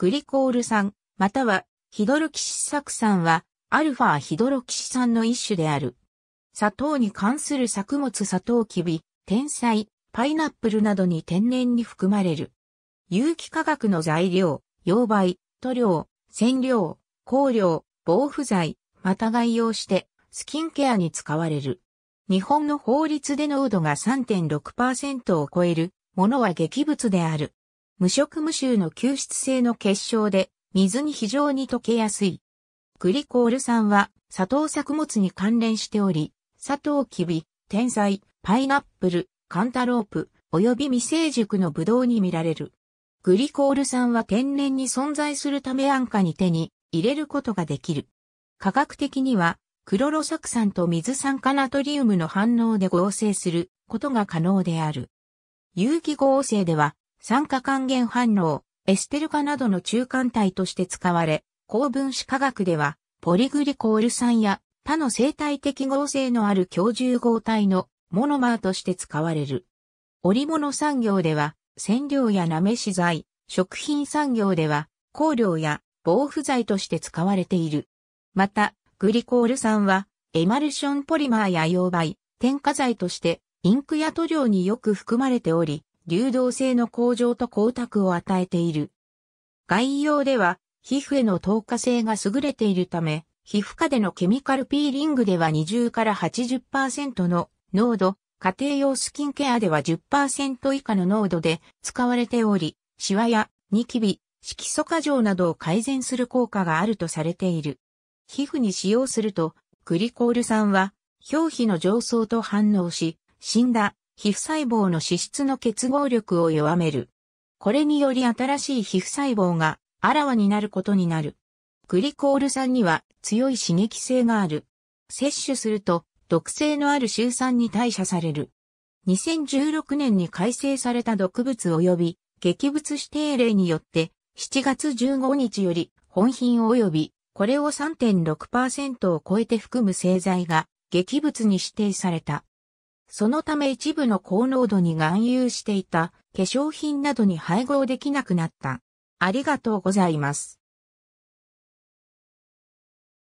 グリコール酸、またはヒドロキシ酢酸は、アルファヒドロキシ酸の一種である。砂糖に関する作物砂糖キビ、天才、パイナップルなどに天然に含まれる。有機化学の材料、溶媒、塗料、染料、香料、防腐剤、また概要して、スキンケアに使われる。日本の法律で濃度が3.6%を超えるものは劇物である。無色無臭の吸湿性の結晶で、水に非常に溶けやすい。グリコール酸は、砂糖作物に関連しており、砂糖キビ、天才、パイナップル、カンタロープ、及び未成熟のブドウに見られる。グリコール酸は天然に存在するため安価に手に入れることができる。科学的には、クロロ酢酸と水酸化ナトリウムの反応で合成することが可能である。有機合成では、酸化還元反応、エステル化などの中間体として使われ、高分子化学では、ポリグリコール酸や他の生態的合成のある強重合体のモノマーとして使われる。織物産業では、染料やなめし剤、食品産業では、香料や防腐剤として使われている。また、グリコール酸は、エマルションポリマーや溶媒、添加剤として、インクや塗料によく含まれており、流動性の向上と光沢を与えている。概要では、皮膚への透過性が優れているため、皮膚科でのケミカルピーリングでは20から80%の濃度、家庭用スキンケアでは10%以下の濃度で使われており、シワやニキビ、色素過剰などを改善する効果があるとされている。皮膚に使用すると、グリコール酸は表皮の上層と反応し、死んだ皮膚細胞の脂質の結合力を弱める。これにより新しい皮膚細胞があらわになることになる。グリコール酸には強い刺激性がある。摂取すると毒性のある臭酸に代謝される。2016年に改正された毒物及び劇物指定例によって7月15日より本品及びこれを3.6%を超えて含む製剤が劇物に指定された。そのため一部の高濃度に含有していた化粧品などに配合できなくなった。ありがとうございます。